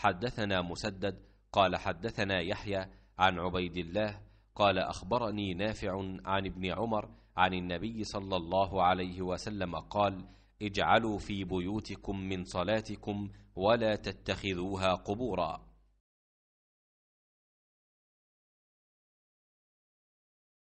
حدثنا مسدد قال حدثنا يحيى عن عبيد الله قال اخبرني نافع عن ابن عمر عن النبي صلى الله عليه وسلم قال اجعلوا في بيوتكم من صلاتكم ولا تتخذوها قبورا